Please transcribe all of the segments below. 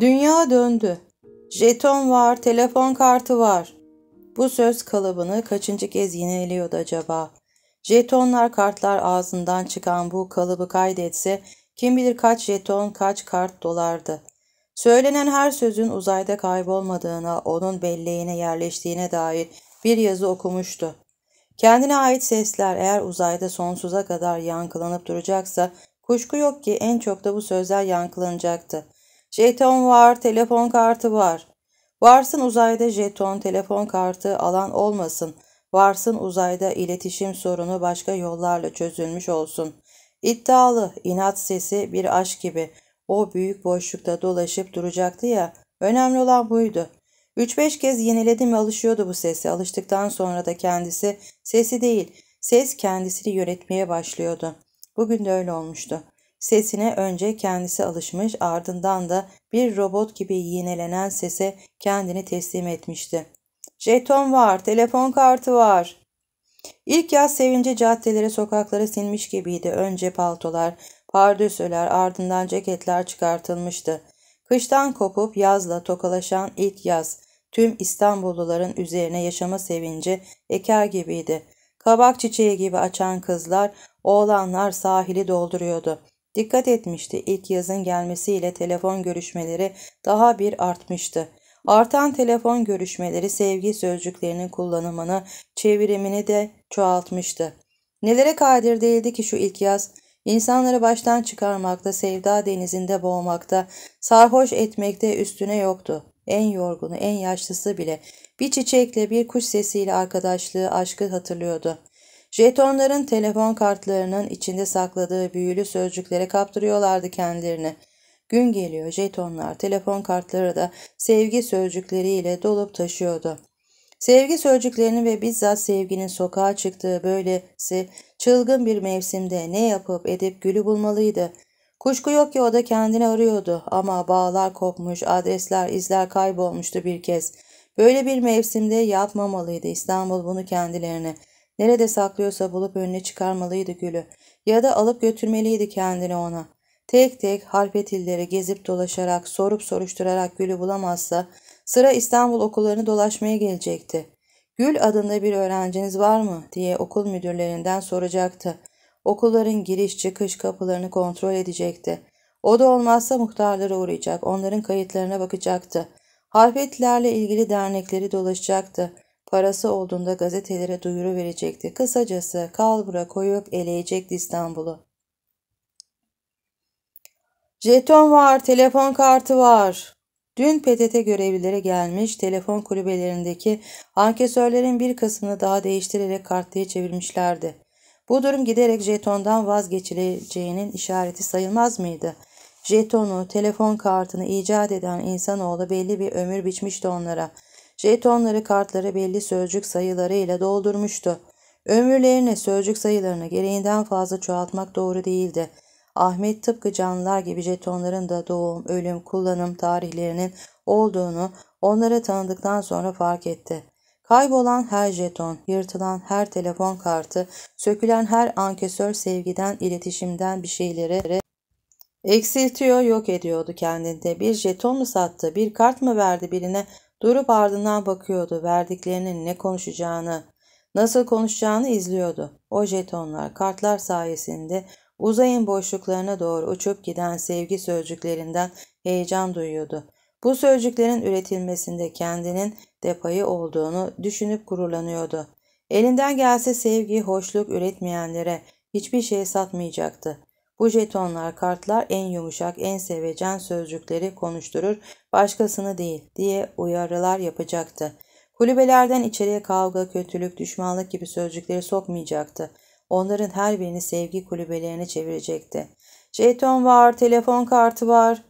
Dünya döndü. Jeton var, telefon kartı var. Bu söz kalıbını kaçıncı kez yineliyordu acaba? Jetonlar kartlar ağzından çıkan bu kalıbı kaydetse kim bilir kaç jeton kaç kart dolardı. Söylenen her sözün uzayda kaybolmadığına, onun belleğine yerleştiğine dair bir yazı okumuştu. Kendine ait sesler eğer uzayda sonsuza kadar yankılanıp duracaksa kuşku yok ki en çok da bu sözler yankılanacaktı. Jeton var, telefon kartı var. Varsın uzayda jeton, telefon kartı alan olmasın. Varsın uzayda iletişim sorunu başka yollarla çözülmüş olsun. İddialı, inat sesi bir aşk gibi. O büyük boşlukta dolaşıp duracaktı ya. Önemli olan buydu. Üç beş kez yeniledim alışıyordu bu sesi. Alıştıktan sonra da kendisi sesi değil, ses kendisini yönetmeye başlıyordu. Bugün de öyle olmuştu. Sesine önce kendisi alışmış ardından da bir robot gibi yinelenen sese kendini teslim etmişti. Jeton var, telefon kartı var. İlk yaz sevinci caddelere sokaklara sinmiş gibiydi. Önce paltolar, pardösöler ardından ceketler çıkartılmıştı. Kıştan kopup yazla tokalaşan ilk yaz tüm İstanbulluların üzerine yaşama sevinci eker gibiydi. Kabak çiçeği gibi açan kızlar, oğlanlar sahili dolduruyordu. Dikkat etmişti ilk yazın gelmesiyle telefon görüşmeleri daha bir artmıştı. Artan telefon görüşmeleri sevgi sözcüklerinin kullanımını, çevirimini de çoğaltmıştı. Nelere kadir değildi ki şu ilk yaz? İnsanları baştan çıkarmakta, sevda denizinde boğmakta, sarhoş etmekte üstüne yoktu. En yorgunu, en yaşlısı bile bir çiçekle, bir kuş sesiyle arkadaşlığı, aşkı hatırlıyordu. Jetonların telefon kartlarının içinde sakladığı büyülü sözcüklere kaptırıyorlardı kendilerini. Gün geliyor jetonlar, telefon kartları da sevgi sözcükleriyle dolup taşıyordu. Sevgi sözcüklerinin ve bizzat sevginin sokağa çıktığı böylesi çılgın bir mevsimde ne yapıp edip gülü bulmalıydı. Kuşku yok ki o da kendini arıyordu ama bağlar kopmuş, adresler, izler kaybolmuştu bir kez. Böyle bir mevsimde yapmamalıydı İstanbul bunu kendilerine. Nerede saklıyorsa bulup önüne çıkarmalıydı gülü. Ya da alıp götürmeliydi kendini ona. Tek tek harfet gezip dolaşarak, sorup soruşturarak gülü bulamazsa sıra İstanbul okullarını dolaşmaya gelecekti. Gül adında bir öğrenciniz var mı diye okul müdürlerinden soracaktı. Okulların giriş çıkış kapılarını kontrol edecekti. O da olmazsa muhtarlara uğrayacak, onların kayıtlarına bakacaktı. Harfetlerle ilgili dernekleri dolaşacaktı. Parası olduğunda gazetelere duyuru verecekti. Kısacası kalbura koyup eleyecekti İstanbul'u. Jeton var, telefon kartı var. Dün PTT görevlileri gelmiş, telefon kulübelerindeki ankesörlerin bir kısmını daha değiştirerek kartlıya çevirmişlerdi. Bu durum giderek jetondan vazgeçileceğinin işareti sayılmaz mıydı? Jetonu, telefon kartını icat eden insanoğlu belli bir ömür biçmişti onlara.'' Jetonları kartları belli sözcük sayılarıyla doldurmuştu. Ömürlerine sözcük sayılarını gereğinden fazla çoğaltmak doğru değildi. Ahmet tıpkı canlılar gibi jetonların da doğum, ölüm, kullanım tarihlerinin olduğunu onlara tanıdıktan sonra fark etti. Kaybolan her jeton, yırtılan her telefon kartı, sökülen her ankesör sevgiden, iletişimden bir şeyleri eksiltiyor, yok ediyordu kendinde. Bir jeton mu sattı, bir kart mı verdi birine Durup ardından bakıyordu. Verdiklerinin ne konuşacağını, nasıl konuşacağını izliyordu. O jetonlar, kartlar sayesinde uzayın boşluklarına doğru uçup giden sevgi sözcüklerinden heyecan duyuyordu. Bu sözcüklerin üretilmesinde kendinin depayı olduğunu düşünüp gururlanıyordu. Elinden gelse sevgi, hoşluk üretmeyenlere hiçbir şey satmayacaktı. Bu jetonlar, kartlar en yumuşak, en sevecen sözcükleri konuşturur, başkasını değil diye uyarılar yapacaktı. Kulübelerden içeriye kavga, kötülük, düşmanlık gibi sözcükleri sokmayacaktı. Onların her birini sevgi kulübelerine çevirecekti. Jeton var, telefon kartı var.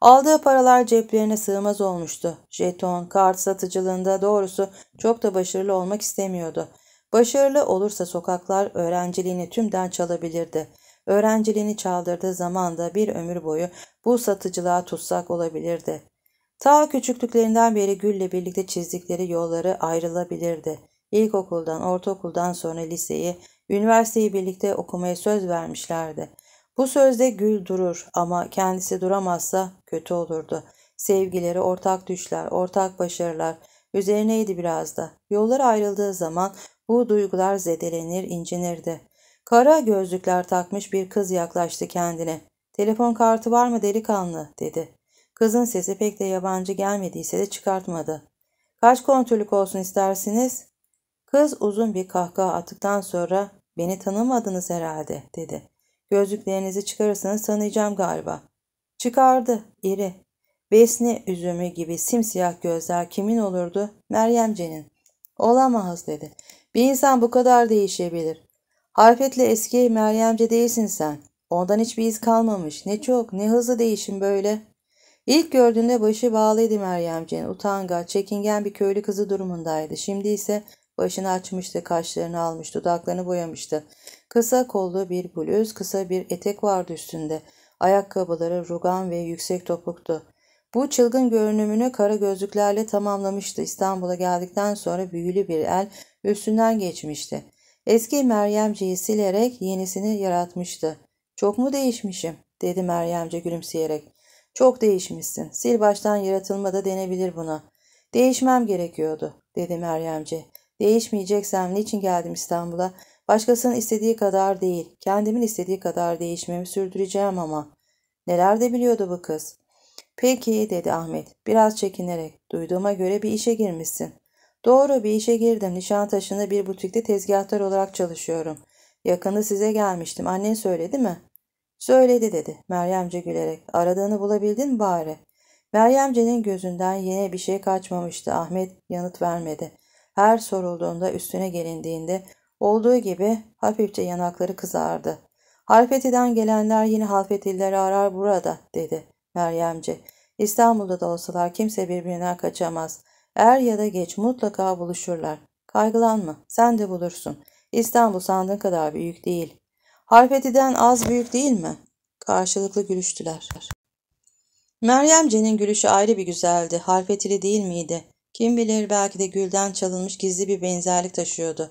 Aldığı paralar ceplerine sığmaz olmuştu. Jeton, kart satıcılığında doğrusu çok da başarılı olmak istemiyordu. Başarılı olursa sokaklar öğrenciliğini tümden çalabilirdi. Öğrenciliğini çaldırdığı zaman da bir ömür boyu bu satıcılığa tutsak olabilirdi. Ta küçüklüklerinden beri Gül'le birlikte çizdikleri yolları ayrılabilirdi. İlkokuldan, ortaokuldan sonra liseyi, üniversiteyi birlikte okumaya söz vermişlerdi. Bu sözde Gül durur ama kendisi duramazsa kötü olurdu. Sevgileri, ortak düşler, ortak başarılar üzerineydi biraz da. Yollar ayrıldığı zaman bu duygular zedelenir, incinirdi. Kara gözlükler takmış bir kız yaklaştı kendine. Telefon kartı var mı delikanlı dedi. Kızın sesi pek de yabancı gelmediyse de çıkartmadı. Kaç kontürlük olsun istersiniz? Kız uzun bir kahkaha attıktan sonra beni tanımadınız herhalde dedi. Gözlüklerinizi çıkarırsanız tanıyacağım galiba. Çıkardı iri. Besni üzümü gibi simsiyah gözler kimin olurdu? Meryemce'nin. Olamaz dedi. Bir insan bu kadar değişebilir. Harfetle eski Meryemce değilsin sen. Ondan hiçbir iz kalmamış. Ne çok, ne hızlı değişim böyle. İlk gördüğünde başı bağlıydı Meryemce'nin. Utangaç, çekingen bir köylü kızı durumundaydı. Şimdi ise başını açmıştı, kaşlarını almış, dudaklarını boyamıştı. Kısa kollu bir bluz, kısa bir etek vardı üstünde. Ayakkabıları rugan ve yüksek topuktu. Bu çılgın görünümünü kara gözlüklerle tamamlamıştı. İstanbul'a geldikten sonra büyülü bir el üstünden geçmişti. Eski Meryemciyi silerek yenisini yaratmıştı. Çok mu değişmişim? dedi Meryemci gülümseyerek. Çok değişmişsin. Sil baştan yaratılma da denebilir buna. Değişmem gerekiyordu, dedi Meryemci. Değişmeyeceksem niçin geldim İstanbul'a? Başkasının istediği kadar değil, kendimin istediği kadar değişmemi sürdüreceğim ama. Neler de biliyordu bu kız. Peki, dedi Ahmet, biraz çekinerek. Duyduğuma göre bir işe girmişsin. Doğru bir işe girdim. Nişantaşı'nda bir butikte tezgahtar olarak çalışıyorum. Yakında size gelmiştim. Annen söyledi mi? Söyledi dedi Meryemce gülerek. Aradığını bulabildin bari? Meryemce'nin gözünden yine bir şey kaçmamıştı. Ahmet yanıt vermedi. Her sorulduğunda üstüne gelindiğinde olduğu gibi hafifçe yanakları kızardı. Halfeti'den gelenler yine Halfetilileri arar burada dedi Meryemce. İstanbul'da da olsalar kimse birbirinden kaçamaz. Er ya da geç mutlaka buluşurlar. Kaygılanma, sen de bulursun. İstanbul sandığın kadar büyük değil. Harfeti'den az büyük değil mi? Karşılıklı gülüştüler. Meryemce'nin gülüşü ayrı bir güzeldi. Harfetili değil miydi? Kim bilir belki de gülden çalınmış gizli bir benzerlik taşıyordu.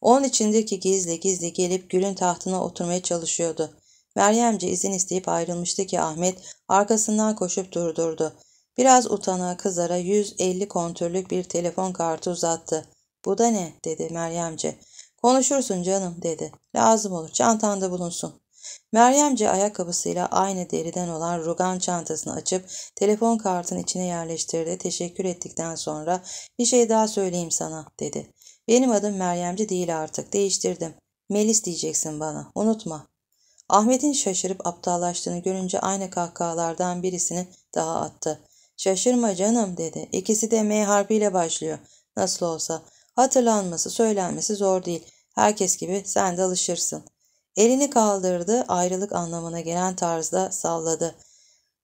Onun içindeki gizli gizli gelip gülün tahtına oturmaya çalışıyordu. Meryemce izin isteyip ayrılmıştı ki Ahmet arkasından koşup durdurdu. Biraz utana kızara 150 kontürlük bir telefon kartı uzattı. Bu da ne dedi Meryemce. Konuşursun canım dedi. Lazım olur çantanda bulunsun. Meryemce ayakkabısıyla aynı deriden olan rugan çantasını açıp telefon kartın içine yerleştirdi. Teşekkür ettikten sonra bir şey daha söyleyeyim sana dedi. Benim adım Meryemci değil artık değiştirdim. Melis diyeceksin bana unutma. Ahmet'in şaşırıp aptallaştığını görünce aynı kahkahalardan birisini daha attı. Şaşırma canım dedi. İkisi de M harfiyle başlıyor. Nasıl olsa. Hatırlanması, söylenmesi zor değil. Herkes gibi sen de alışırsın. Elini kaldırdı, ayrılık anlamına gelen tarzda salladı.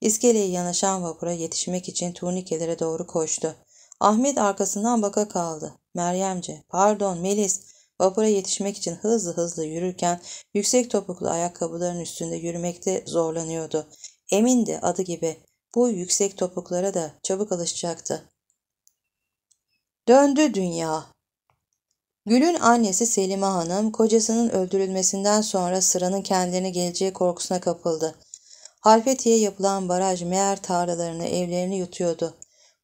İskeleye yanaşan vapura yetişmek için turnikelere doğru koştu. Ahmet arkasından baka kaldı. Meryemce, pardon Melis, vapura yetişmek için hızlı hızlı yürürken yüksek topuklu ayakkabıların üstünde yürümekte zorlanıyordu. Emindi adı gibi. Bu yüksek topuklara da çabuk alışacaktı. Döndü dünya. Gül'ün annesi Selime Hanım kocasının öldürülmesinden sonra sıranın kendilerine geleceği korkusuna kapıldı. Halfeti'ye yapılan baraj meğer tarlalarını, evlerini yutuyordu.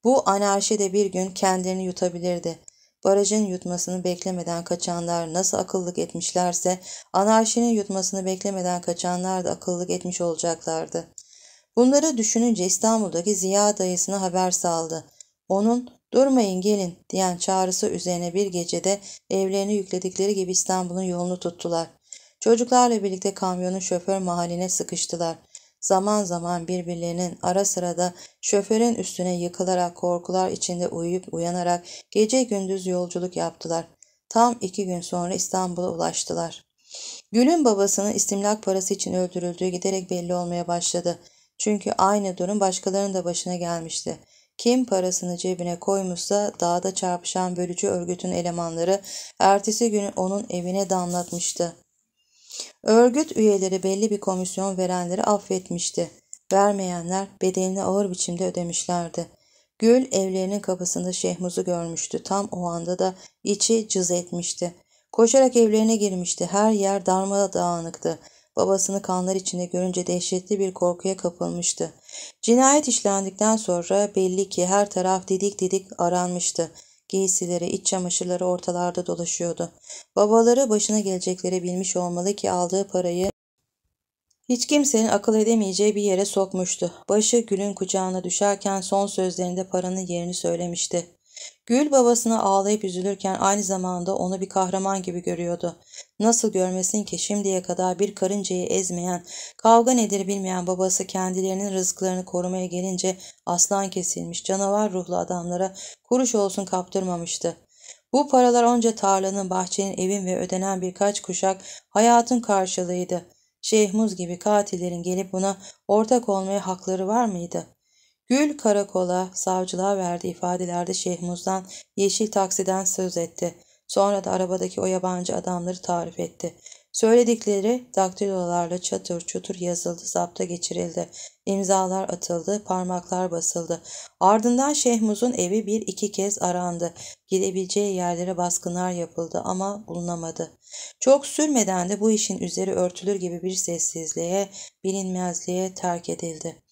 Bu anarşi de bir gün kendilerini yutabilirdi. Barajın yutmasını beklemeden kaçanlar nasıl akıllık etmişlerse anarşinin yutmasını beklemeden kaçanlar da akıllık etmiş olacaklardı. Bunları düşününce İstanbul'daki Ziya dayısına haber saldı. Onun durmayın gelin diyen çağrısı üzerine bir gecede evlerini yükledikleri gibi İstanbul'un yolunu tuttular. Çocuklarla birlikte kamyonun şoför mahaline sıkıştılar. Zaman zaman birbirlerinin ara sırada şoförün üstüne yıkılarak korkular içinde uyuyup uyanarak gece gündüz yolculuk yaptılar. Tam iki gün sonra İstanbul'a ulaştılar. Gül'ün babasının istimlak parası için öldürüldüğü giderek belli olmaya başladı. Çünkü aynı durum başkalarının da başına gelmişti. Kim parasını cebine koymuşsa dağda çarpışan bölücü örgütün elemanları ertesi günü onun evine damlatmıştı. Örgüt üyeleri belli bir komisyon verenleri affetmişti. Vermeyenler bedelini ağır biçimde ödemişlerdi. Gül evlerinin kapısında Şehmuz'u görmüştü. Tam o anda da içi cız etmişti. Koşarak evlerine girmişti. Her yer darmadağınıktı. Babasını kanlar içinde görünce dehşetli bir korkuya kapılmıştı. Cinayet işlendikten sonra belli ki her taraf didik didik aranmıştı. Giysileri, iç çamaşırları ortalarda dolaşıyordu. Babaları başına gelecekleri bilmiş olmalı ki aldığı parayı hiç kimsenin akıl edemeyeceği bir yere sokmuştu. Başı Gül'ün kucağına düşerken son sözlerinde paranın yerini söylemişti. Gül babasını ağlayıp üzülürken aynı zamanda onu bir kahraman gibi görüyordu. Nasıl görmesin ki şimdiye kadar bir karıncayı ezmeyen, kavga nedir bilmeyen babası kendilerinin rızıklarını korumaya gelince aslan kesilmiş canavar ruhlu adamlara kuruş olsun kaptırmamıştı. Bu paralar onca tarlanın, bahçenin, evin ve ödenen birkaç kuşak hayatın karşılığıydı. Şeyh Muz gibi katillerin gelip buna ortak olmaya hakları var mıydı? Gül karakola, savcılığa verdiği ifadelerde Şeyh Muz'dan yeşil taksiden söz etti. Sonra da arabadaki o yabancı adamları tarif etti. Söyledikleri daktilolarla çatır çutur yazıldı, zapta geçirildi. İmzalar atıldı, parmaklar basıldı. Ardından Şehmuz'un evi bir iki kez arandı. Gidebileceği yerlere baskınlar yapıldı ama bulunamadı. Çok sürmeden de bu işin üzeri örtülür gibi bir sessizliğe, bilinmezliğe terk edildi.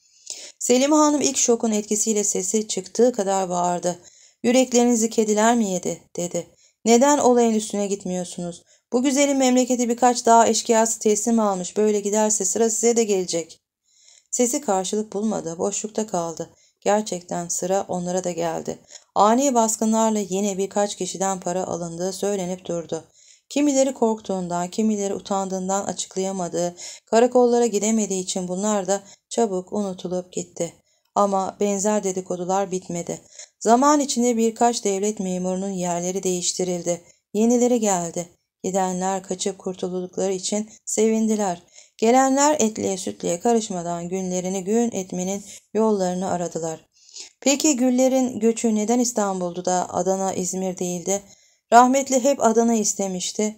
Selim Hanım ilk şokun etkisiyle sesi çıktığı kadar bağırdı. Yüreklerinizi kediler mi yedi dedi. Neden olayın üstüne gitmiyorsunuz? Bu güzelin memleketi birkaç daha eşkıyası teslim almış. Böyle giderse sıra size de gelecek. Sesi karşılık bulmadı. Boşlukta kaldı. Gerçekten sıra onlara da geldi. Ani baskınlarla yine birkaç kişiden para alındığı söylenip durdu. Kimileri korktuğundan, kimileri utandığından açıklayamadığı, karakollara gidemediği için bunlar da çabuk unutulup gitti. Ama benzer dedikodular bitmedi. Zaman içinde birkaç devlet memurunun yerleri değiştirildi. Yenileri geldi. Gidenler kaçıp kurtuldukları için sevindiler. Gelenler etliye sütliye karışmadan günlerini gün etmenin yollarını aradılar. Peki güllerin göçü neden İstanbul'du da Adana, İzmir değildi? de Rahmetli hep Adana istemişti.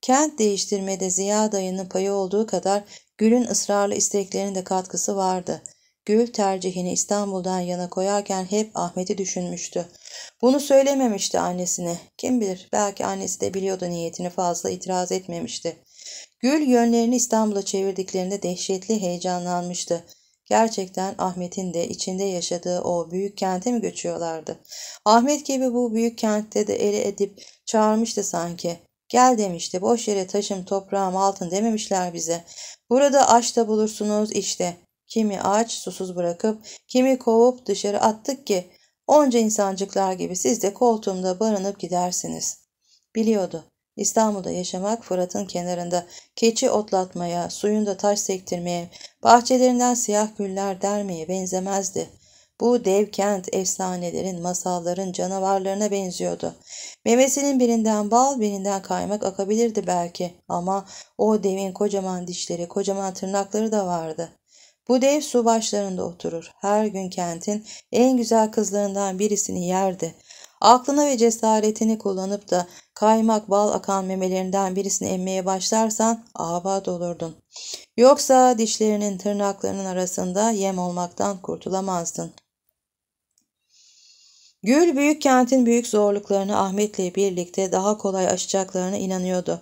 Kent değiştirmede Ziya dayının payı olduğu kadar Gül'ün ısrarlı isteklerinin de katkısı vardı. Gül tercihini İstanbul'dan yana koyarken hep Ahmet'i düşünmüştü. Bunu söylememişti annesine. Kim bilir belki annesi de biliyordu niyetini fazla itiraz etmemişti. Gül yönlerini İstanbul'a çevirdiklerinde dehşetli heyecanlanmıştı. Gerçekten Ahmet'in de içinde yaşadığı o büyük kente mi göçüyorlardı? Ahmet gibi bu büyük kentte de ele edip çağırmıştı sanki. Gel demişti boş yere taşım toprağım altın dememişler bize. Burada aç da bulursunuz işte. Kimi aç susuz bırakıp kimi kovup dışarı attık ki onca insancıklar gibi siz de koltuğumda barınıp gidersiniz. Biliyordu. İstanbul'da yaşamak Fırat'ın kenarında keçi otlatmaya, suyunda taş sektirmeye, bahçelerinden siyah güller dermeye benzemezdi. Bu dev kent efsanelerin, masalların, canavarlarına benziyordu. Memesinin birinden bal, birinden kaymak akabilirdi belki ama o devin kocaman dişleri, kocaman tırnakları da vardı. Bu dev su başlarında oturur. Her gün kentin en güzel kızlarından birisini yerdi.'' Aklını ve cesaretini kullanıp da kaymak bal akan memelerinden birisini emmeye başlarsan abat olurdun. Yoksa dişlerinin tırnaklarının arasında yem olmaktan kurtulamazdın. Gül büyük kentin büyük zorluklarını Ahmet'le birlikte daha kolay aşacaklarına inanıyordu.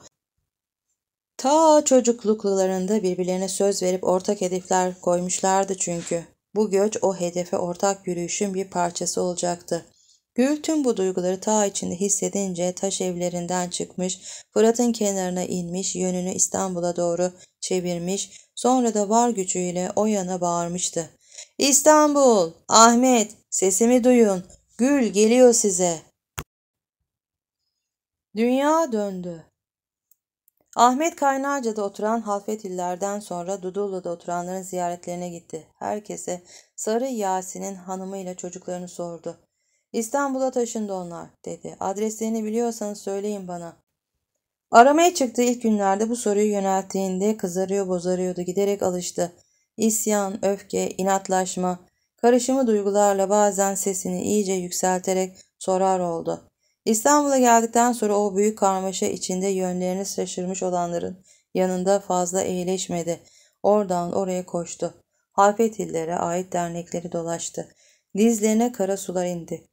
Ta çocukluklarında birbirlerine söz verip ortak hedefler koymuşlardı çünkü. Bu göç o hedefe ortak yürüyüşün bir parçası olacaktı. Gül tüm bu duyguları ta içinde hissedince taş evlerinden çıkmış, Fırat'ın kenarına inmiş, yönünü İstanbul'a doğru çevirmiş, sonra da var gücüyle o yana bağırmıştı. İstanbul, Ahmet, sesimi duyun, Gül geliyor size. Dünya döndü. Ahmet Kaynarca'da oturan Halfetillerden sonra Dudullu'da oturanların ziyaretlerine gitti. Herkese Sarı Yasin'in hanımıyla çocuklarını sordu. İstanbul'a taşındı onlar dedi. Adreslerini biliyorsanız söyleyin bana. Aramaya çıktığı ilk günlerde bu soruyu yönelttiğinde kızarıyor bozarıyordu giderek alıştı. İsyan, öfke, inatlaşma, karışımı duygularla bazen sesini iyice yükselterek sorar oldu. İstanbul'a geldikten sonra o büyük karmaşa içinde yönlerini şaşırmış olanların yanında fazla iyileşmedi. Oradan oraya koştu. Halfet illere ait dernekleri dolaştı. Dizlerine kara sular indi.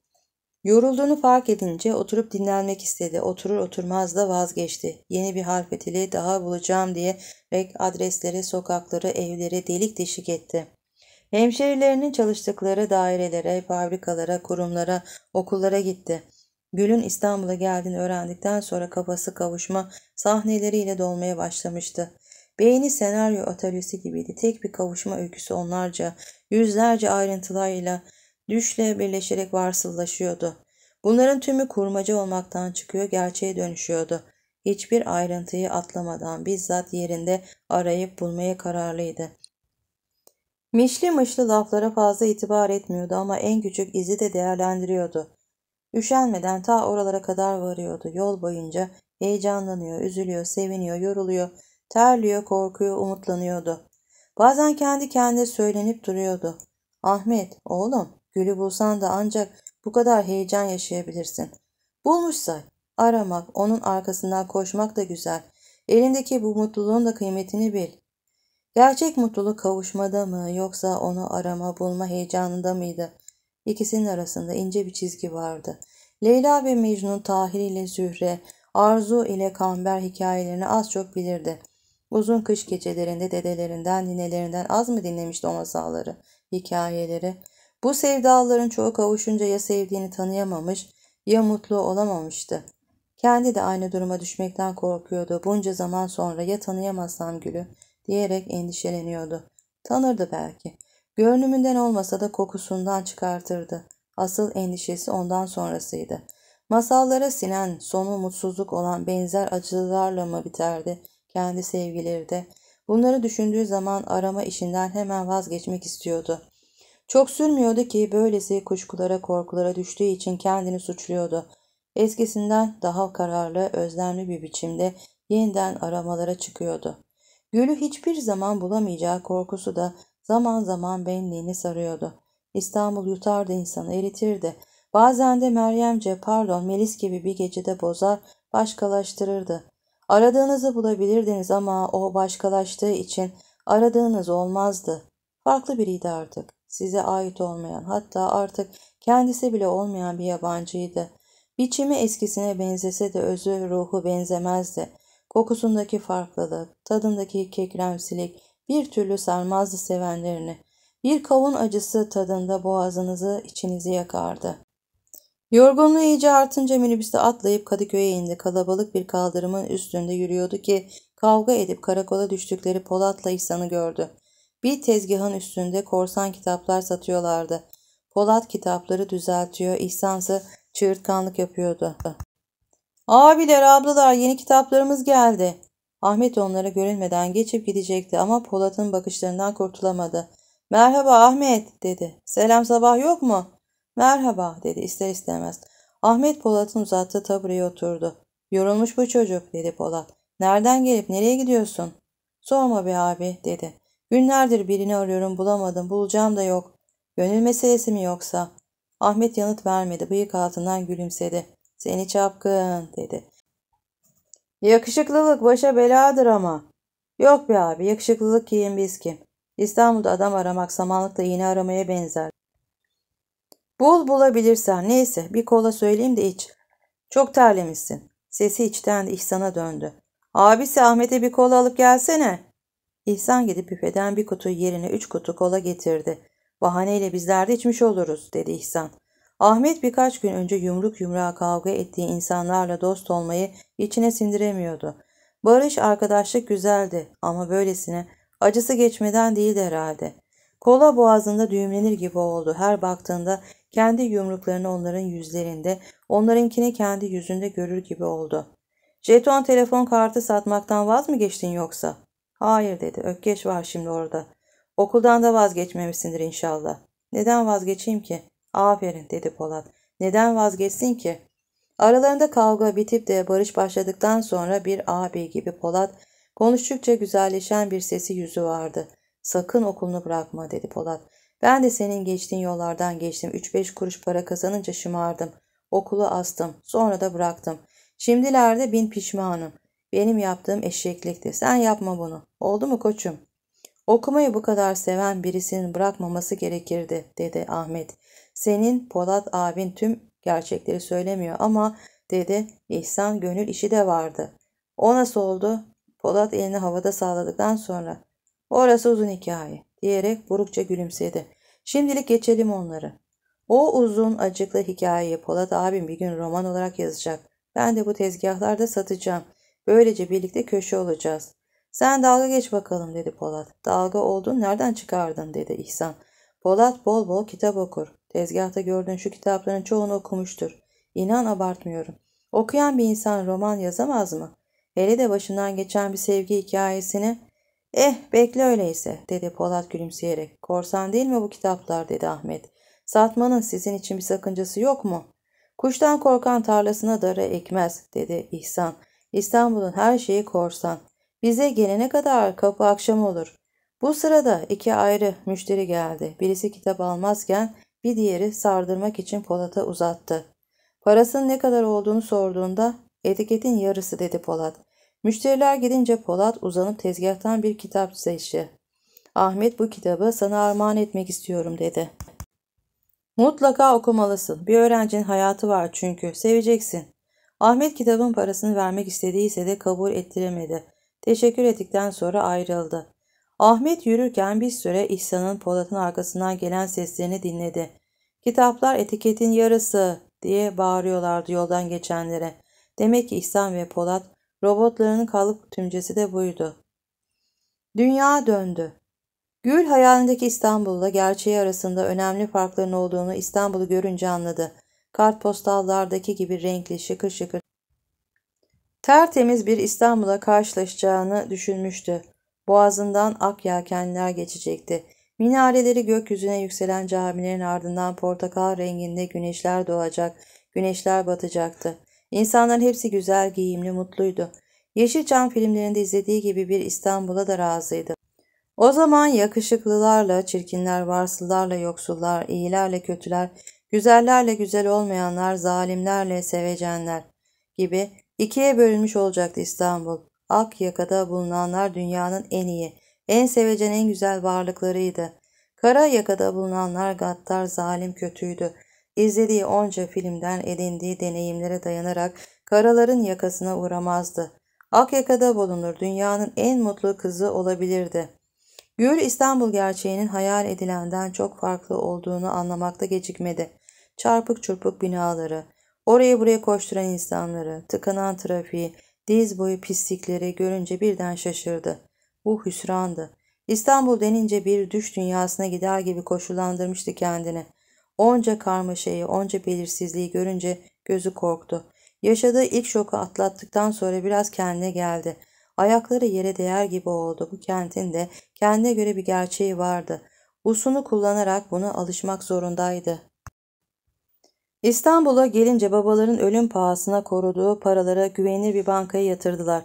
Yorulduğunu fark edince oturup dinlenmek istedi. Oturur oturmaz da vazgeçti. Yeni bir harfetili daha bulacağım diye rek adreslere, sokaklara, evlere delik deşik etti. Hemşerilerinin çalıştıkları dairelere, fabrikalara, kurumlara, okullara gitti. Gül'ün İstanbul'a geldiğini öğrendikten sonra kafası kavuşma sahneleriyle dolmaya başlamıştı. Beyni senaryo atölyesi gibiydi. Tek bir kavuşma öyküsü onlarca, yüzlerce ayrıntılarıyla Düşle birleşerek varsıllaşıyordu. Bunların tümü kurmaca olmaktan çıkıyor, gerçeğe dönüşüyordu. Hiçbir ayrıntıyı atlamadan bizzat yerinde arayıp bulmaya kararlıydı. Mişli mışlı laflara fazla itibar etmiyordu ama en küçük izi de değerlendiriyordu. Üşenmeden ta oralara kadar varıyordu. Yol boyunca heyecanlanıyor, üzülüyor, seviniyor, yoruluyor, terliyor, korkuyor, umutlanıyordu. Bazen kendi kendine söylenip duruyordu. Ahmet, oğlum, Gülü bulsan da ancak bu kadar heyecan yaşayabilirsin. Bulmuş Aramak, onun arkasından koşmak da güzel. Elindeki bu mutluluğun da kıymetini bil. Gerçek mutluluk kavuşmada mı yoksa onu arama bulma heyecanında mıydı? İkisinin arasında ince bir çizgi vardı. Leyla ve Mecnun Tahir ile Zühre, Arzu ile Kamber hikayelerini az çok bilirdi. Uzun kış gecelerinde dedelerinden, ninelerinden az mı dinlemişti o masalları, hikayeleri? Bu sevdaların çoğu kavuşunca ya sevdiğini tanıyamamış ya mutlu olamamıştı. Kendi de aynı duruma düşmekten korkuyordu. Bunca zaman sonra ya tanıyamazsam gülü diyerek endişeleniyordu. Tanırdı belki. Görünümünden olmasa da kokusundan çıkartırdı. Asıl endişesi ondan sonrasıydı. Masallara sinen, sonu mutsuzluk olan benzer acılarla mı biterdi kendi sevgileri de? Bunları düşündüğü zaman arama işinden hemen vazgeçmek istiyordu. Çok sürmüyordu ki böylesi kuşkulara korkulara düştüğü için kendini suçluyordu. Eskisinden daha kararlı, özlemli bir biçimde yeniden aramalara çıkıyordu. Gül'ü hiçbir zaman bulamayacağı korkusu da zaman zaman benliğini sarıyordu. İstanbul yutardı insanı, eritirdi. Bazen de Meryemce, pardon Melis gibi bir gecede bozar, başkalaştırırdı. Aradığınızı bulabilirdiniz ama o başkalaştığı için aradığınız olmazdı. Farklı biriydi artık size ait olmayan hatta artık kendisi bile olmayan bir yabancıydı. Biçimi eskisine benzese de özü ruhu benzemezdi. Kokusundaki farklılık, tadındaki kekremsilik bir türlü sarmazdı sevenlerini. Bir kavun acısı tadında boğazınızı içinizi yakardı. Yorgunluğu iyice artınca minibüste atlayıp Kadıköy'e indi. Kalabalık bir kaldırımın üstünde yürüyordu ki kavga edip karakola düştükleri Polat'la İhsan'ı gördü. Bir tezgahın üstünde korsan kitaplar satıyorlardı. Polat kitapları düzeltiyor, İhsansı çığırtkanlık yapıyordu. Abiler, ablalar yeni kitaplarımız geldi. Ahmet onlara görünmeden geçip gidecekti ama Polat'ın bakışlarından kurtulamadı. Merhaba Ahmet dedi. Selam sabah yok mu? Merhaba dedi ister istemez. Ahmet Polat'ın uzattığı tabureye oturdu. Yorulmuş bu çocuk dedi Polat. Nereden gelip nereye gidiyorsun? Sorma be abi dedi. Günlerdir birini arıyorum bulamadım. Bulacağım da yok. Gönül meselesi mi yoksa? Ahmet yanıt vermedi. Bıyık altından gülümsedi. Seni çapkın dedi. Yakışıklılık başa beladır ama. Yok be abi yakışıklılık kim biz kim. İstanbul'da adam aramak samanlıkta iğne aramaya benzer. Bul bulabilirsen neyse bir kola söyleyeyim de iç. Çok terlemişsin. Sesi içten de İhsan'a döndü. Abisi Ahmet'e bir kola alıp gelsene. İhsan gidip büfeden bir kutu yerine üç kutu kola getirdi. Bahaneyle bizler de içmiş oluruz dedi İhsan. Ahmet birkaç gün önce yumruk yumruğa kavga ettiği insanlarla dost olmayı içine sindiremiyordu. Barış arkadaşlık güzeldi ama böylesine acısı geçmeden değildi herhalde. Kola boğazında düğümlenir gibi oldu. Her baktığında kendi yumruklarını onların yüzlerinde, onlarınkini kendi yüzünde görür gibi oldu. Jeton telefon kartı satmaktan vaz mı geçtin yoksa? Hayır dedi. Ökkeş var şimdi orada. Okuldan da vazgeçmemişsindir inşallah. Neden vazgeçeyim ki? Aferin dedi Polat. Neden vazgeçsin ki? Aralarında kavga bitip de barış başladıktan sonra bir abi gibi Polat konuştukça güzelleşen bir sesi yüzü vardı. Sakın okulunu bırakma dedi Polat. Ben de senin geçtiğin yollardan geçtim. 3-5 kuruş para kazanınca şımardım. Okulu astım. Sonra da bıraktım. Şimdilerde bin pişmanım benim yaptığım eşeklikti. Sen yapma bunu. Oldu mu koçum? Okumayı bu kadar seven birisinin bırakmaması gerekirdi, dedi Ahmet. Senin Polat abin tüm gerçekleri söylemiyor ama dedi İhsan gönül işi de vardı. O nasıl oldu? Polat elini havada sağladıktan sonra orası uzun hikaye diyerek burukça gülümsedi. Şimdilik geçelim onları. O uzun acıklı hikayeyi Polat abim bir gün roman olarak yazacak. Ben de bu tezgahlarda satacağım. Böylece birlikte köşe olacağız. Sen dalga geç bakalım dedi Polat. Dalga oldun nereden çıkardın dedi İhsan. Polat bol bol kitap okur. Tezgahta gördüğün şu kitapların çoğunu okumuştur. İnan abartmıyorum. Okuyan bir insan roman yazamaz mı? Hele de başından geçen bir sevgi hikayesini. Eh bekle öyleyse dedi Polat gülümseyerek. Korsan değil mi bu kitaplar dedi Ahmet. Satmanın sizin için bir sakıncası yok mu? Kuştan korkan tarlasına darı ekmez dedi İhsan. İstanbul'un her şeyi korsan. Bize gelene kadar kapı akşam olur. Bu sırada iki ayrı müşteri geldi. Birisi kitap almazken bir diğeri sardırmak için Polat'a uzattı. Parasının ne kadar olduğunu sorduğunda etiketin yarısı dedi Polat. Müşteriler gidince Polat uzanıp tezgahtan bir kitap seçti. Ahmet bu kitabı sana armağan etmek istiyorum dedi. Mutlaka okumalısın. Bir öğrencinin hayatı var çünkü. Seveceksin. Ahmet kitabın parasını vermek istediyse de kabul ettiremedi. Teşekkür ettikten sonra ayrıldı. Ahmet yürürken bir süre İhsan'ın Polat'ın arkasından gelen seslerini dinledi. Kitaplar etiketin yarısı diye bağırıyorlardı yoldan geçenlere. Demek ki İhsan ve Polat robotlarının kalıp tümcesi de buydu. Dünya döndü. Gül hayalindeki İstanbul'la gerçeği arasında önemli farkların olduğunu İstanbul'u görünce anladı kartpostallardaki gibi renkli şıkır şıkır tertemiz bir İstanbul'a karşılaşacağını düşünmüştü. Boğazından ak yelkenler geçecekti. Minareleri gökyüzüne yükselen camilerin ardından portakal renginde güneşler doğacak, güneşler batacaktı. İnsanlar hepsi güzel giyimli, mutluydu. Yeşilçam filmlerinde izlediği gibi bir İstanbul'a da razıydı. O zaman yakışıklılarla çirkinler, varsıllarla yoksullar, iyilerle kötüler, güzellerle güzel olmayanlar, zalimlerle sevecenler gibi ikiye bölünmüş olacaktı İstanbul. Ak yakada bulunanlar dünyanın en iyi, en sevecen, en güzel varlıklarıydı. Kara yakada bulunanlar gaddar, zalim, kötüydü. İzlediği onca filmden edindiği deneyimlere dayanarak karaların yakasına uğramazdı. Ak yakada bulunur, dünyanın en mutlu kızı olabilirdi. Gül İstanbul gerçeğinin hayal edilenden çok farklı olduğunu anlamakta gecikmedi çarpık çırpık binaları, oraya buraya koşturan insanları, tıkanan trafiği, diz boyu pislikleri görünce birden şaşırdı. Bu hüsrandı. İstanbul denince bir düş dünyasına gider gibi koşullandırmıştı kendini. Onca karmaşayı, onca belirsizliği görünce gözü korktu. Yaşadığı ilk şoku atlattıktan sonra biraz kendine geldi. Ayakları yere değer gibi oldu. Bu kentin de kendine göre bir gerçeği vardı. Usunu kullanarak buna alışmak zorundaydı. İstanbul'a gelince babaların ölüm pahasına koruduğu paralara güvenilir bir bankaya yatırdılar.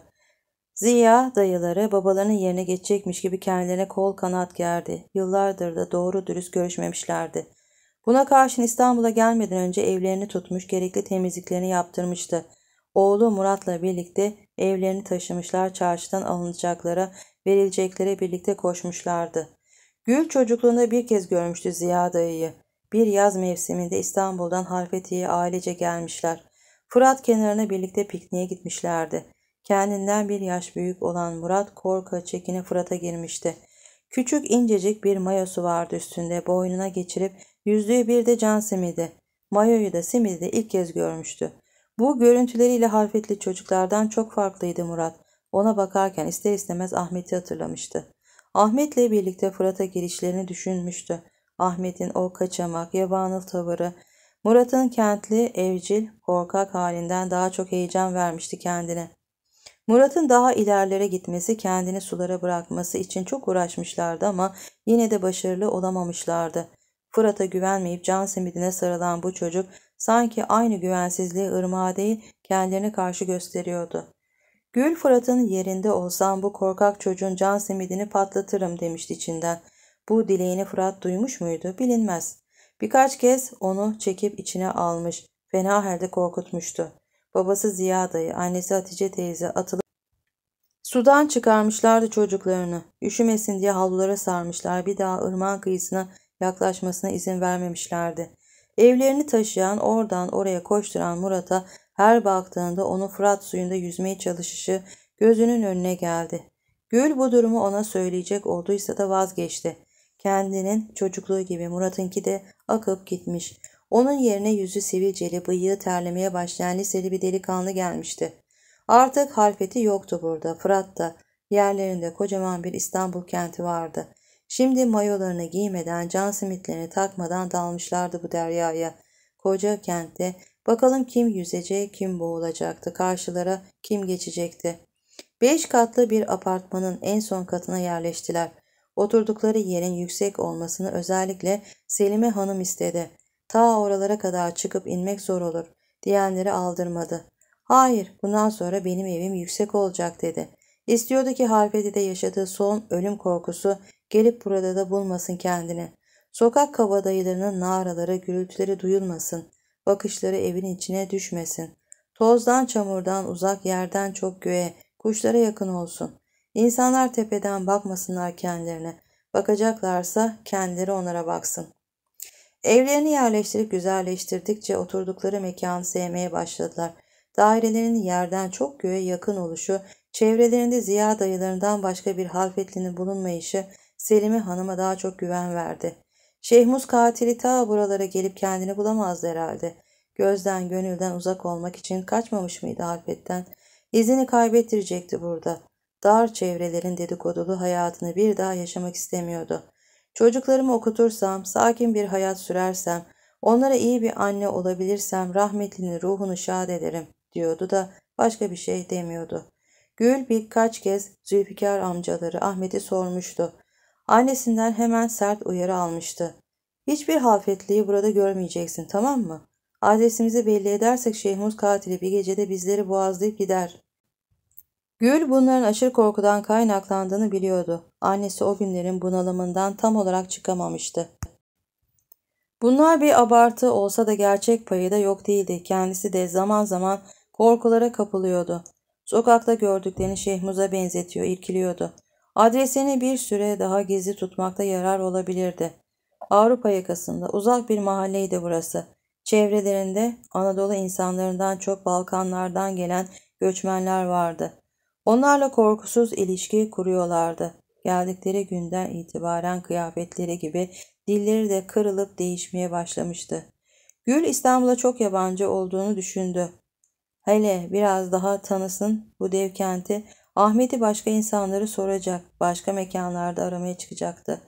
Ziya dayıları babalarının yerine geçecekmiş gibi kendilerine kol kanat gerdi. Yıllardır da doğru dürüst görüşmemişlerdi. Buna karşın İstanbul'a gelmeden önce evlerini tutmuş gerekli temizliklerini yaptırmıştı. Oğlu Murat'la birlikte evlerini taşımışlar çarşıdan alınacaklara, verileceklere birlikte koşmuşlardı. Gül çocukluğunda bir kez görmüştü Ziya dayıyı. Bir yaz mevsiminde İstanbul'dan Harfeti'ye ailece gelmişler. Fırat kenarına birlikte pikniğe gitmişlerdi. Kendinden bir yaş büyük olan Murat korka çekine Fırat'a girmişti. Küçük incecik bir mayosu vardı üstünde boynuna geçirip yüzdüğü bir de can simidi. Mayoyu da simidi de ilk kez görmüştü. Bu görüntüleriyle harfetli çocuklardan çok farklıydı Murat. Ona bakarken ister istemez Ahmet'i hatırlamıştı. Ahmet'le birlikte Fırat'a girişlerini düşünmüştü. Ahmet'in o kaçamak, yabanıl tavırı, Murat'ın kentli, evcil, korkak halinden daha çok heyecan vermişti kendine. Murat'ın daha ilerlere gitmesi, kendini sulara bırakması için çok uğraşmışlardı ama yine de başarılı olamamışlardı. Fırat'a güvenmeyip can simidine sarılan bu çocuk sanki aynı güvensizliği ırmağa değil kendilerine karşı gösteriyordu. Gül Fırat'ın yerinde olsam bu korkak çocuğun can simidini patlatırım demişti içinden. Bu dileğini Fırat duymuş muydu bilinmez. Birkaç kez onu çekip içine almış, fena halde korkutmuştu. Babası Ziya dayı, annesi Hatice teyze atılıp sudan çıkarmışlardı çocuklarını. Üşümesin diye havlulara sarmışlar, bir daha ırmağın kıyısına yaklaşmasına izin vermemişlerdi. Evlerini taşıyan, oradan oraya koşturan Murat'a her baktığında onun Fırat suyunda yüzmeye çalışışı gözünün önüne geldi. Gül bu durumu ona söyleyecek olduysa da vazgeçti. Kendinin çocukluğu gibi Murat'ınki de akıp gitmiş. Onun yerine yüzü sivilceli, bıyığı terlemeye başlayan liseli bir delikanlı gelmişti. Artık halfeti yoktu burada. Fırat'ta yerlerinde kocaman bir İstanbul kenti vardı. Şimdi mayolarını giymeden, can simitlerini takmadan dalmışlardı bu deryaya. Koca kentte bakalım kim yüzecek, kim boğulacaktı, karşılara kim geçecekti. Beş katlı bir apartmanın en son katına yerleştiler. Oturdukları yerin yüksek olmasını özellikle Selime Hanım istedi. Ta oralara kadar çıkıp inmek zor olur diyenleri aldırmadı. Hayır bundan sonra benim evim yüksek olacak dedi. İstiyordu ki Halfeti'de yaşadığı son ölüm korkusu gelip burada da bulmasın kendini. Sokak kabadayılarının naraları, gürültüleri duyulmasın. Bakışları evin içine düşmesin. Tozdan, çamurdan, uzak yerden çok göğe, kuşlara yakın olsun. İnsanlar tepeden bakmasınlar kendilerine. Bakacaklarsa kendileri onlara baksın. Evlerini yerleştirip güzelleştirdikçe oturdukları mekanı sevmeye başladılar. Dairelerin yerden çok göğe yakın oluşu, çevrelerinde Ziya dayılarından başka bir halfetlinin bulunmayışı Selim'e hanıma daha çok güven verdi. Şehmus katili ta buralara gelip kendini bulamazdı herhalde. Gözden gönülden uzak olmak için kaçmamış mıydı halfetten? İzini kaybettirecekti burada dar çevrelerin dedikodulu hayatını bir daha yaşamak istemiyordu. Çocuklarımı okutursam, sakin bir hayat sürersem, onlara iyi bir anne olabilirsem rahmetlinin ruhunu şad ederim diyordu da başka bir şey demiyordu. Gül birkaç kez Zülfikar amcaları Ahmet'i sormuştu. Annesinden hemen sert uyarı almıştı. Hiçbir hafetliği burada görmeyeceksin tamam mı? Adresimizi belli edersek Şehmuz katili bir gecede bizleri boğazlayıp gider Gül bunların aşırı korkudan kaynaklandığını biliyordu. Annesi o günlerin bunalımından tam olarak çıkamamıştı. Bunlar bir abartı olsa da gerçek payı da yok değildi. Kendisi de zaman zaman korkulara kapılıyordu. Sokakta gördüklerini Şehmuz'a benzetiyor, irkiliyordu. Adresini bir süre daha gizli tutmakta yarar olabilirdi. Avrupa yakasında uzak bir mahalleydi burası. Çevrelerinde Anadolu insanlarından çok Balkanlardan gelen göçmenler vardı. Onlarla korkusuz ilişki kuruyorlardı. Geldikleri günden itibaren kıyafetleri gibi dilleri de kırılıp değişmeye başlamıştı. Gül İstanbul'a çok yabancı olduğunu düşündü. Hele biraz daha tanısın bu dev kenti. Ahmet'i başka insanları soracak, başka mekanlarda aramaya çıkacaktı.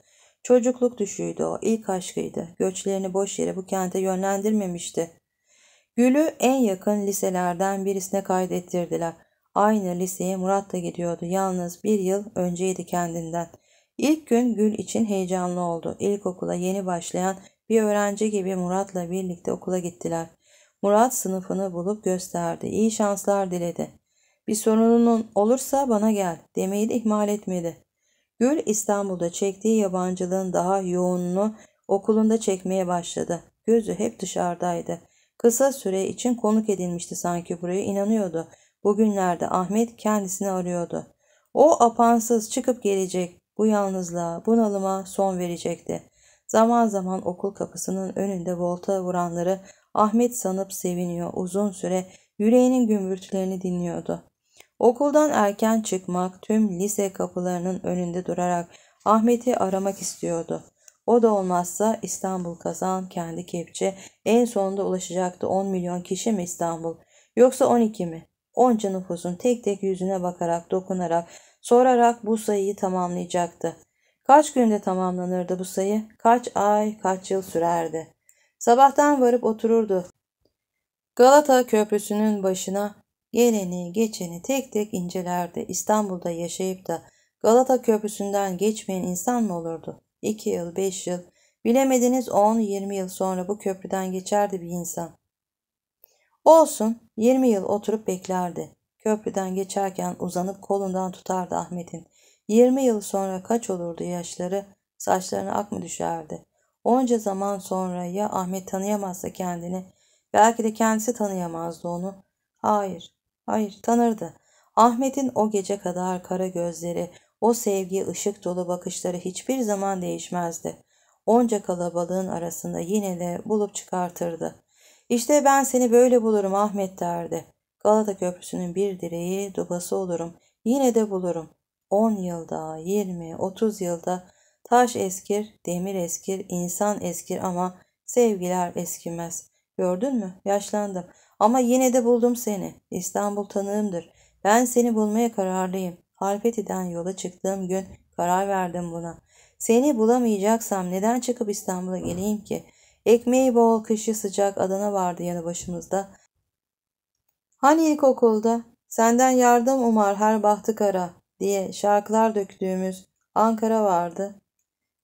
Çocukluk düşüydü o, ilk aşkıydı. Göçlerini boş yere bu kente yönlendirmemişti. Gül'ü en yakın liselerden birisine kaydettirdiler. Aynı liseye Murat da gidiyordu. Yalnız bir yıl önceydi kendinden. İlk gün Gül için heyecanlı oldu. İlkokula yeni başlayan bir öğrenci gibi Murat'la birlikte okula gittiler. Murat sınıfını bulup gösterdi. İyi şanslar diledi. Bir sorunun olursa bana gel demeyi de ihmal etmedi. Gül İstanbul'da çektiği yabancılığın daha yoğununu okulunda çekmeye başladı. Gözü hep dışarıdaydı. Kısa süre için konuk edilmişti sanki buraya inanıyordu. Bugünlerde Ahmet kendisini arıyordu. O apansız çıkıp gelecek, bu yalnızlığa, bunalıma son verecekti. Zaman zaman okul kapısının önünde volta vuranları Ahmet sanıp seviniyor. Uzun süre yüreğinin gümbürtülerini dinliyordu. Okuldan erken çıkmak tüm lise kapılarının önünde durarak Ahmet'i aramak istiyordu. O da olmazsa İstanbul kazan kendi kepçe en sonunda ulaşacaktı 10 milyon kişi mi İstanbul yoksa 12 mi? Onca nüfusun tek tek yüzüne bakarak, dokunarak, sorarak bu sayıyı tamamlayacaktı. Kaç günde tamamlanırdı bu sayı? Kaç ay, kaç yıl sürerdi? Sabahtan varıp otururdu. Galata Köprüsü'nün başına geleni, geçeni tek tek incelerdi. İstanbul'da yaşayıp da Galata Köprüsü'nden geçmeyen insan mı olurdu? İki yıl, beş yıl, bilemediniz on, yirmi yıl sonra bu köprüden geçerdi bir insan. Olsun 20 yıl oturup beklerdi. Köprüden geçerken uzanıp kolundan tutardı Ahmet'in. 20 yıl sonra kaç olurdu yaşları, saçlarına ak mı düşerdi? Onca zaman sonra ya Ahmet tanıyamazsa kendini, belki de kendisi tanıyamazdı onu. Hayır, hayır tanırdı. Ahmet'in o gece kadar kara gözleri, o sevgi ışık dolu bakışları hiçbir zaman değişmezdi. Onca kalabalığın arasında yine de bulup çıkartırdı. İşte ben seni böyle bulurum Ahmet derdi. Galata Köprüsü'nün bir direği dubası olurum. Yine de bulurum. 10 yılda, 20, 30 yılda taş eskir, demir eskir, insan eskir ama sevgiler eskimez. Gördün mü? Yaşlandım. Ama yine de buldum seni. İstanbul tanığımdır. Ben seni bulmaya kararlıyım. Halfeti'den yola çıktığım gün karar verdim buna. Seni bulamayacaksam neden çıkıp İstanbul'a geleyim ki? Ekmeği bol, kışı sıcak Adana vardı yanı başımızda. Hani ilkokulda senden yardım umar her bahtı kara diye şarkılar döktüğümüz Ankara vardı.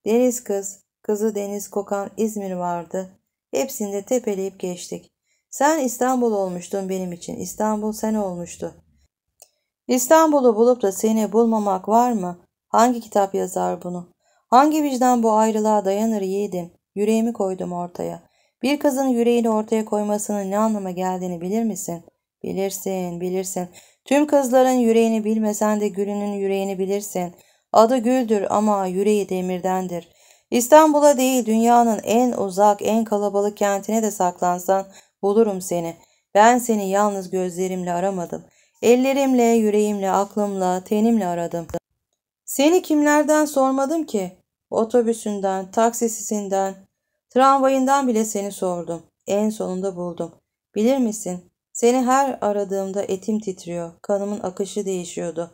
Deniz kız, kızı deniz kokan İzmir vardı. Hepsinde tepeleyip geçtik. Sen İstanbul olmuştun benim için. İstanbul sen olmuştu. İstanbul'u bulup da seni bulmamak var mı? Hangi kitap yazar bunu? Hangi vicdan bu ayrılığa dayanır yiğidim? Yüreğimi koydum ortaya. Bir kızın yüreğini ortaya koymasının ne anlama geldiğini bilir misin? Bilirsin, bilirsin. Tüm kızların yüreğini bilmesen de gülünün yüreğini bilirsin. Adı güldür ama yüreği demirdendir. İstanbul'a değil dünyanın en uzak, en kalabalık kentine de saklansan bulurum seni. Ben seni yalnız gözlerimle aramadım. Ellerimle, yüreğimle, aklımla, tenimle aradım. Seni kimlerden sormadım ki? Otobüsünden, taksisinden, tramvayından bile seni sordum. En sonunda buldum. Bilir misin? Seni her aradığımda etim titriyor. Kanımın akışı değişiyordu.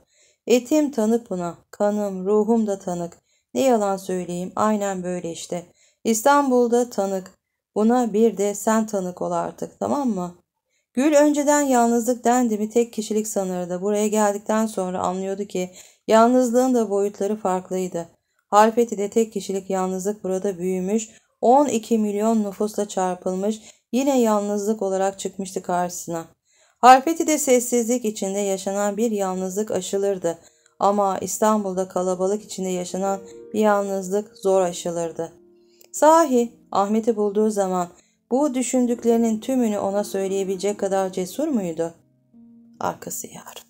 Etim tanık buna. Kanım, ruhum da tanık. Ne yalan söyleyeyim aynen böyle işte. İstanbul'da tanık. Buna bir de sen tanık ol artık tamam mı? Gül önceden yalnızlık dendi mi tek kişilik sanırdı. Buraya geldikten sonra anlıyordu ki yalnızlığın da boyutları farklıydı. Halfeti'de tek kişilik yalnızlık burada büyümüş, 12 milyon nüfusla çarpılmış, yine yalnızlık olarak çıkmıştı karşısına. Halfeti'de sessizlik içinde yaşanan bir yalnızlık aşılırdı ama İstanbul'da kalabalık içinde yaşanan bir yalnızlık zor aşılırdı. Sahi Ahmet'i bulduğu zaman bu düşündüklerinin tümünü ona söyleyebilecek kadar cesur muydu? Arkası yar.